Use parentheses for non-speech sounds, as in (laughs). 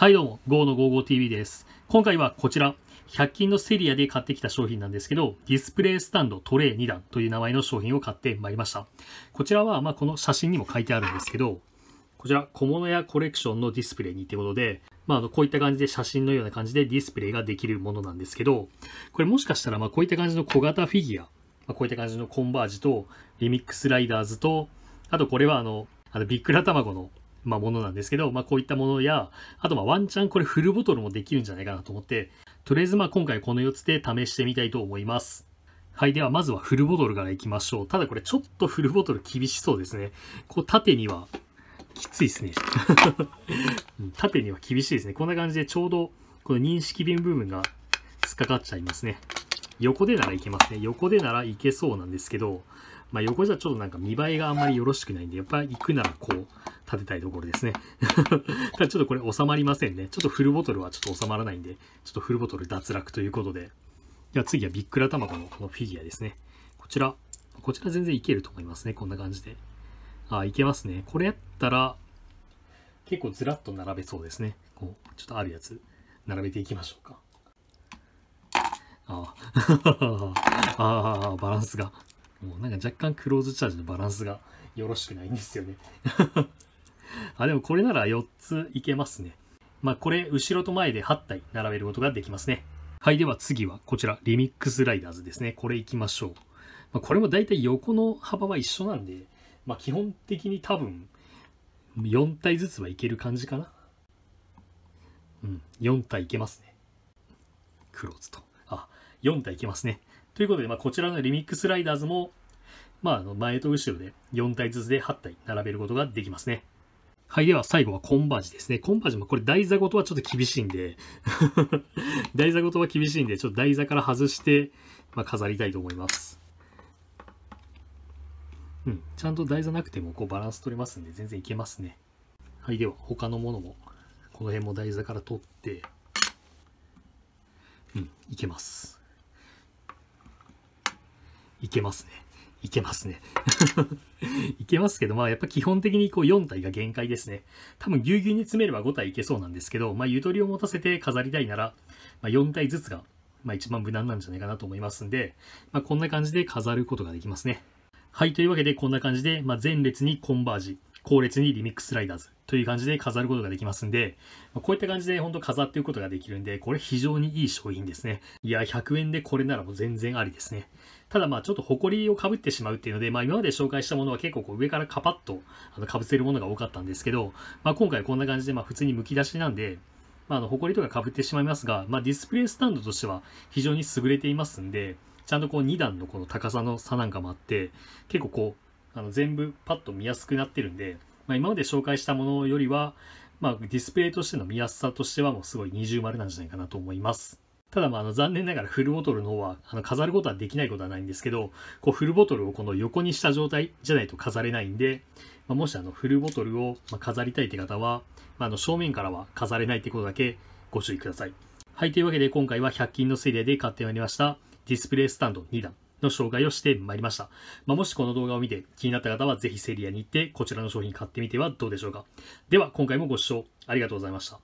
はいどうも、GO の 55TV です。今回はこちら、100均のセリアで買ってきた商品なんですけど、ディスプレイスタンドトレイ2段という名前の商品を買ってまいりました。こちらは、まあ、この写真にも書いてあるんですけど、こちら、小物やコレクションのディスプレイにってことで、まあ、の、こういった感じで写真のような感じでディスプレイができるものなんですけど、これもしかしたら、まあ、こういった感じの小型フィギュア、まあ、こういった感じのコンバージと、リミックスライダーズと、あとこれはあの、あのビックラ卵のまあ、ものなんですけど、まあ、こういったものや、あと、まワンチャンこれフルボトルもできるんじゃないかなと思って、とりあえず、まあ、今回この4つで試してみたいと思います。はい。では、まずはフルボトルからいきましょう。ただこれちょっとフルボトル厳しそうですね。こう、縦には、きついですね。(laughs) 縦には厳しいですね。こんな感じでちょうど、この認識瓶部分が突っかかっちゃいますね。横でならいけますね。横でならいけそうなんですけど、まあ、横じゃちょっとなんか見栄えがあんまりよろしくないんで、やっぱ行くならこう、立てたいところですね。(laughs) ただちょっとこれ収まりませんね。ちょっとフルボトルはちょっと収まらないんで、ちょっとフルボトル脱落ということで。では次はビックラ卵のこのフィギュアですね。こちら、こちら全然いけると思いますね。こんな感じで。あ、いけますね。これやったら、結構ずらっと並べそうですね。こう、ちょっとあるやつ、並べていきましょうか。あ (laughs) あ、ああ、バランスがもうなんか若干クローズチャージのバランスがよろしくないんですよね (laughs) あ、でもこれなら4ついけますね。まあこれ、後ろと前で8体並べることができますね。はい、では次はこちら、リミックスライダーズですね。これいきましょう。まあ、これも大体横の幅は一緒なんで、まあ基本的に多分、4体ずつはいける感じかな。うん、4体いけますね。クローズと。あ、4体いけますね。ということで、まあ、こちらのリミックスライダーズも、まあ、前と後ろで4体ずつで8体並べることができますね。はい。では最後はコンバージですね。コンバージもこれ台座ごとはちょっと厳しいんで (laughs) 台座ごとは厳しいんで、ちょっと台座から外して、まあ、飾りたいと思います。うん。ちゃんと台座なくてもこうバランス取れますんで、全然いけますね。はい。では他のものも、この辺も台座から取って、うん、いけます。いけますね。いけますね。(laughs) いけますけど、まあやっぱ基本的にこう4体が限界ですね。多分ぎゅうぎゅうに詰めれば5体いけそうなんですけど、まあゆとりを持たせて飾りたいなら、まあ、4体ずつが、まあ、一番無難なんじゃないかなと思いますんで、まあ、こんな感じで飾ることができますね。はい、というわけでこんな感じで、まあ、前列にコンバージ、後列にリミックスライダーズという感じで飾ることができますんで、まこういった感じでほんと飾っておくことができるんで、これ非常にいい商品ですね。いや、100円でこれならもう全然ありですね。ただまあちょっと埃をかぶってしまうっていうので、まあ今まで紹介したものは結構こう上からカパッとあの被せるものが多かったんですけど、まあ今回こんな感じでまあ普通に剥き出しなんで、まあ、あの、埃とか被ってしまいますが、まあ、ディスプレイスタンドとしては非常に優れていますんで、ちゃんとこう2段のこの高さの差なんかもあって、結構こう、あの全部パッと見やすくなってるんで、まあ、今まで紹介したものよりは、まあ、ディスプレイとしての見やすさとしてはもうすごい二重丸なんじゃないかなと思います。ただまああの残念ながらフルボトルの方はあの飾ることはできないことはないんですけど、こうフルボトルをこの横にした状態じゃないと飾れないんで、まあ、もしあのフルボトルを飾りたいって方は、まあ、あの正面からは飾れないってことだけご注意ください。はい、というわけで今回は100均のリアで買ってまいりましたディスプレイスタンド2段。の紹介をしてまいりました。まあ、もしこの動画を見て気になった方はぜひセリアに行ってこちらの商品買ってみてはどうでしょうか。では今回もご視聴ありがとうございました。